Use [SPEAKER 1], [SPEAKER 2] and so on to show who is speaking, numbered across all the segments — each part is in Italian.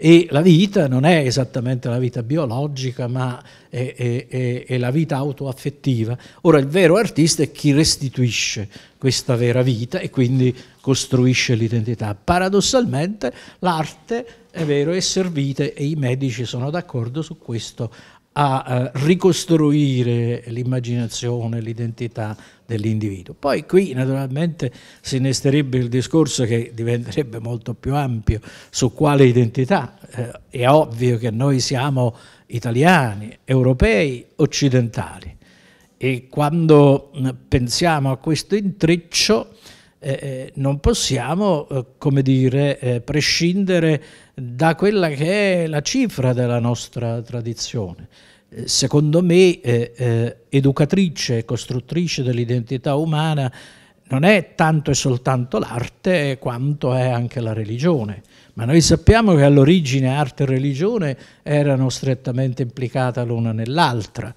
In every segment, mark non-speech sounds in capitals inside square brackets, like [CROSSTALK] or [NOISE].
[SPEAKER 1] E la vita non è esattamente la vita biologica, ma è, è, è, è la vita autoaffettiva. Ora, il vero artista è chi restituisce questa vera vita e quindi costruisce l'identità. Paradossalmente l'arte, è vero, è servita e i medici sono d'accordo su questo a eh, ricostruire l'immaginazione, l'identità dell'individuo. Poi qui naturalmente si innesterebbe il discorso che diventerebbe molto più ampio su quale identità. Eh, è ovvio che noi siamo italiani, europei, occidentali e quando mm, pensiamo a questo intreccio eh, eh non possiamo, eh, come dire, eh, prescindere da quella che è la cifra della nostra tradizione. Eh, secondo me, educatrice e costruttrice dell'identità umana non è tanto e soltanto l'arte quanto è anche la religione, ma noi sappiamo che all'origine arte e religione erano strettamente implicate l'una nell'altra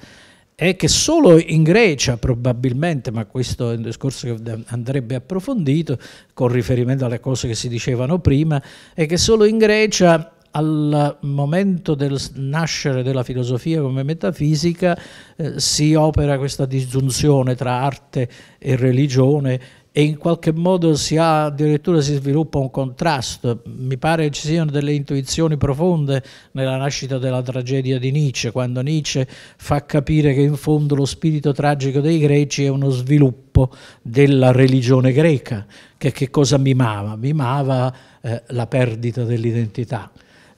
[SPEAKER 1] è che solo in Grecia probabilmente, ma questo è un discorso che andrebbe approfondito con riferimento alle cose che si dicevano prima, è che solo in Grecia al momento del nascere della filosofia come metafisica eh, si opera questa disgiunzione tra arte e religione e in qualche modo si ha, addirittura si sviluppa un contrasto. Mi pare ci siano delle intuizioni profonde nella nascita della tragedia di Nietzsche, quando Nietzsche fa capire che in fondo lo spirito tragico dei greci è uno sviluppo della religione greca, che che cosa mimava? Mimava eh, la perdita dell'identità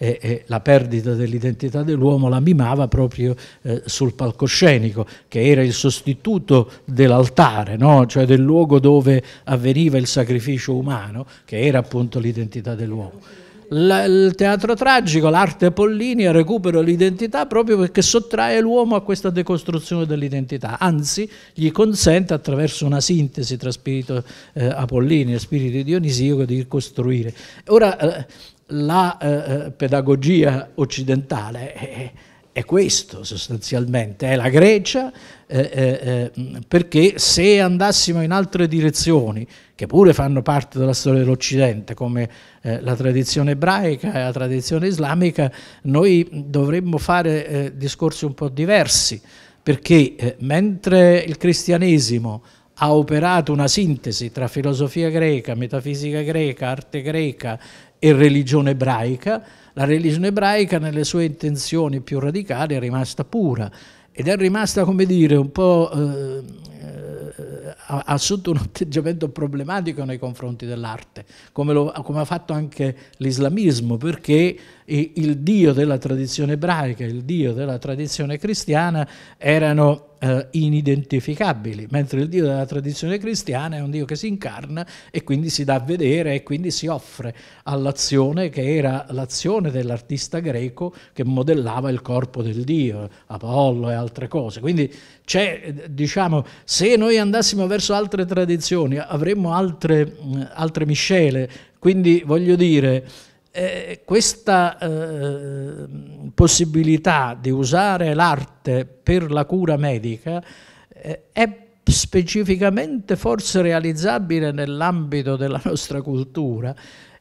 [SPEAKER 1] e, e la perdita dell'identità dell'uomo la mimava proprio eh, sul palcoscenico, che era il sostituto dell'altare, no? cioè del luogo dove avveniva il sacrificio umano, che era appunto l'identità dell'uomo. il teatro tragico, l'arte pollinia recupera l'identità proprio perché sottrae l'uomo a questa decostruzione dell'identità, anzi gli consente attraverso una sintesi tra spirito eh, apollineo e spirito dionisiaco di ricostruire. Ora, eh, la eh, eh, pedagogia occidentale è, è, questo sostanzialmente, è la Grecia, eh, eh, eh, perché se andassimo in altre direzioni, che pure fanno parte della storia dell'Occidente, come eh, la tradizione ebraica e la tradizione islamica, noi dovremmo fare discorsi un po' diversi, perché mentre il cristianesimo ha operato una sintesi tra filosofia greca, metafisica greca, arte greca e religione ebraica, la religione ebraica nelle sue intenzioni più radicali è rimasta pura ed è rimasta, come dire, un po' eh, eh, ha assunto un [LAUGHS] atteggiamento problematico nei confronti dell'arte, come, come ha fatto anche l'islamismo, perché il Dio della tradizione ebraica e il Dio della tradizione cristiana erano eh, inidentificabili, mentre il Dio della tradizione cristiana è un Dio che si incarna e quindi si dà a vedere e quindi si offre all'azione che era l'azione dell'artista greco che modellava il corpo del Dio, Apollo e altre cose. Quindi c'è, eh, diciamo, se noi andassimo verso altre tradizioni avremmo altre, eh, altre miscele, quindi voglio dire, eh, questa eh, possibilità di usare l'arte per la cura medica eh, è specificamente forse realizzabile nell'ambito della nostra cultura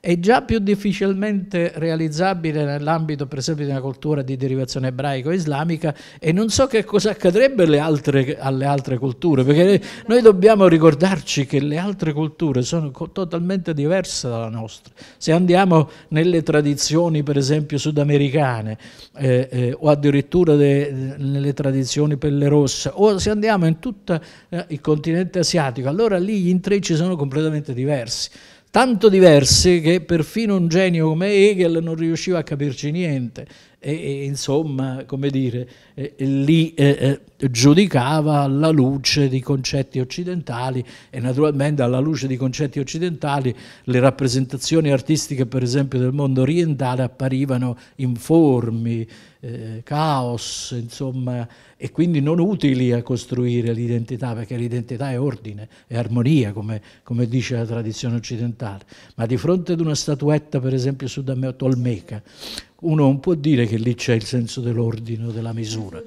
[SPEAKER 1] è già più difficilmente realizzabile nell'ambito per esempio di una cultura di derivazione ebraico-islamica e non so che cosa accadrebbe alle altre, alle altre culture, perché noi dobbiamo ricordarci che le altre culture sono totalmente diverse dalla nostra. Se andiamo nelle tradizioni per esempio sudamericane eh, eh, o addirittura de, nelle tradizioni pelle rossa o se andiamo in tutto eh, il continente asiatico, allora lì gli intrecci sono completamente diversi tanto diverse che perfino un genio come Hegel non riusciva a capirci niente e, e insomma, come dire, eh, li eh, giudicava alla luce di concetti occidentali e naturalmente alla luce di concetti occidentali le rappresentazioni artistiche, per esempio, del mondo orientale apparivano informi, eh, caos, insomma, e quindi non utili a costruire l'identità, perché l'identità è ordine, è armonia, come, come, dice la tradizione occidentale. Ma di fronte ad una statuetta, per esempio, sudamerica, Tolmeca, uno non può dire che lì c'è il senso dell'ordine o della misura.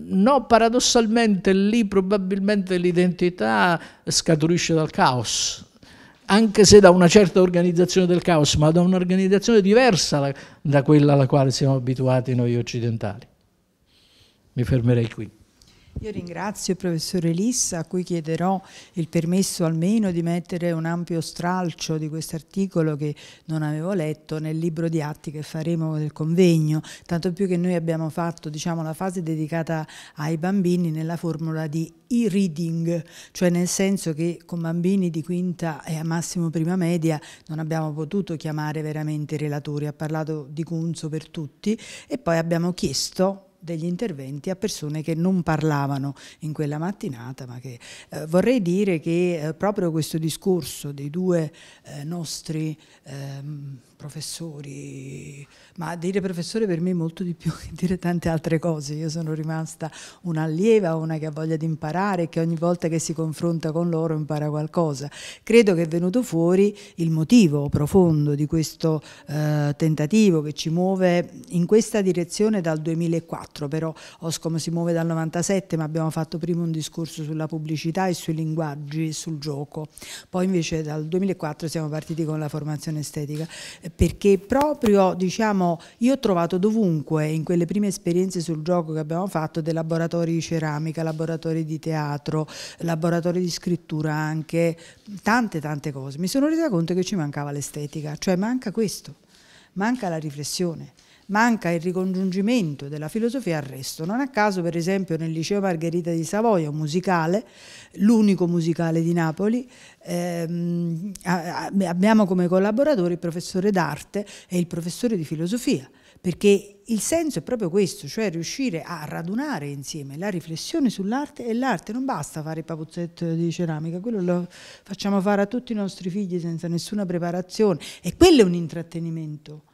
[SPEAKER 1] No, paradossalmente lì probabilmente l'identità scaturisce dal caos, anche se da una certa organizzazione del caos, ma da un'organizzazione diversa da quella alla quale siamo abituati noi occidentali. Mi fermerei qui.
[SPEAKER 2] Io ringrazio il professore Lissa, a cui chiederò il permesso almeno di mettere un ampio stralcio di questo articolo che non avevo letto nel libro di atti che faremo del convegno, tanto più che noi abbiamo fatto diciamo, la fase dedicata ai bambini nella formula di e-reading, cioè nel senso che con bambini di quinta e a massimo prima media non abbiamo potuto chiamare veramente i relatori, ha parlato di Cunzo per tutti e poi abbiamo chiesto degli interventi a persone che non parlavano in quella mattinata, ma che eh, vorrei dire che eh, proprio questo discorso dei due eh, nostri ehm, professori, ma dire professore per me è molto di più [LAUGHS] che dire tante altre cose. Io sono rimasta un'allieva, una che ha voglia di imparare e che ogni volta che si confronta con loro impara qualcosa. Credo che è venuto fuori il motivo profondo di questo eh, tentativo che ci muove in questa direzione dal 2004, però Oscom si muove dal 97, ma abbiamo fatto prima un discorso sulla pubblicità e sui linguaggi, sul gioco. Poi invece dal 2004 siamo partiti con la formazione estetica perché proprio diciamo io ho trovato dovunque in quelle prime esperienze sul gioco che abbiamo fatto dei laboratori di ceramica, laboratori di teatro, laboratori di scrittura anche, tante tante cose. Mi sono resa conto che ci mancava l'estetica, cioè manca questo, manca la riflessione manca il ricongiungimento della filosofia al resto. Non a caso, per esempio, nel Liceo Margherita di Savoia, un musicale, l'unico musicale di Napoli, ehm, abbiamo come collaboratori il professore d'arte e il professore di filosofia, perché il senso è proprio questo, cioè riuscire a radunare insieme la riflessione sull'arte e l'arte. Non basta fare il papuzzetto di ceramica, quello lo facciamo fare a tutti i nostri figli senza nessuna preparazione e quello è un intrattenimento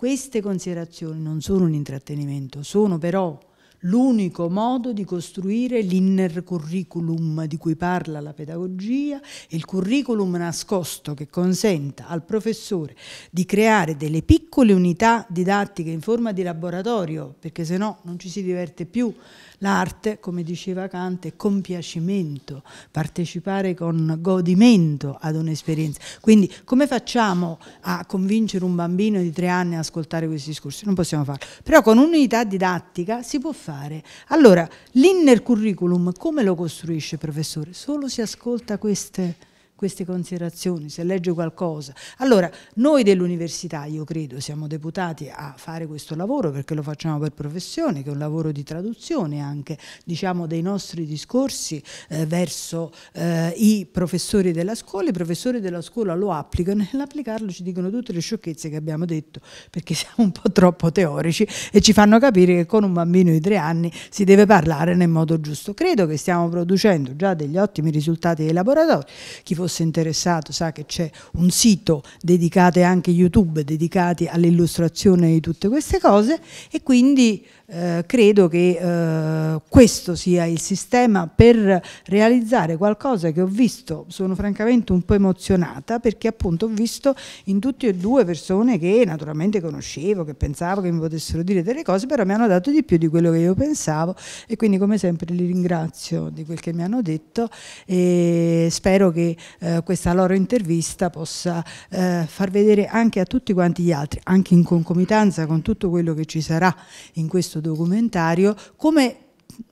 [SPEAKER 2] queste considerazioni non sono un intrattenimento, sono però l'unico modo di costruire l'inner curriculum di cui parla la pedagogia, il curriculum nascosto che consenta al professore di creare delle piccole unità didattiche in forma di laboratorio, perché se no non ci si diverte più. L'arte, come diceva Kant, è compiacimento, partecipare con godimento ad un'esperienza. Quindi come facciamo a convincere un bambino di tre anni ad ascoltare questi discorsi? Non possiamo farlo. Però con un'unità didattica si può fare fare. Allora, l'inner curriculum come lo costruisce, professore? Solo si ascolta queste queste considerazioni, se legge qualcosa. Allora, noi dell'università, io credo, siamo deputati a fare questo lavoro perché lo facciamo per professione, che è un lavoro di traduzione anche, diciamo, dei nostri discorsi eh, verso eh, i professori della scuola. I professori della scuola lo applicano e nell'applicarlo ci dicono tutte le sciocchezze che abbiamo detto perché siamo un po' troppo teorici e ci fanno capire che con un bambino di tre anni si deve parlare nel modo giusto. Credo che stiamo producendo già degli ottimi risultati dei laboratori. Chi fosse fosse interessato sa che c'è un sito dedicato anche YouTube, dedicati all'illustrazione di tutte queste cose e quindi eh, credo che eh, questo sia il sistema per realizzare qualcosa che ho visto, sono francamente un po' emozionata perché appunto ho visto in tutti e due persone che naturalmente conoscevo, che pensavo che mi potessero dire delle cose, però mi hanno dato di più di quello che io pensavo e quindi come sempre li ringrazio di quel che mi hanno detto e spero che eh, questa loro intervista possa eh, far vedere anche a tutti quanti gli altri, anche in concomitanza con tutto quello che ci sarà in questo documentario, come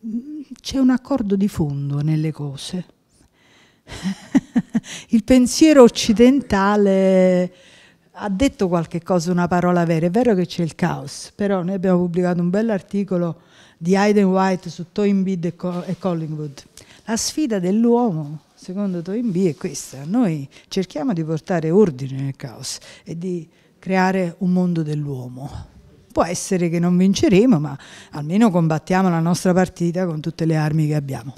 [SPEAKER 2] mm, c'è un accordo di fondo nelle cose. [LAUGHS] Il pensiero occidentale ha detto qualche cosa, una parola vera. È vero che c'è il caos, però noi abbiamo pubblicato un bell'articolo di Hayden White su Toynbee e Collingwood. La sfida dell'uomo secondo Toinbi è questa. Noi cerchiamo di portare ordine nel caos e di creare un mondo dell'uomo. Può essere che non vinceremo, ma almeno combattiamo la nostra partita con tutte le armi che abbiamo.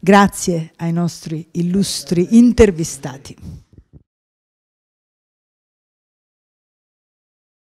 [SPEAKER 2] Grazie ai nostri illustri intervistati.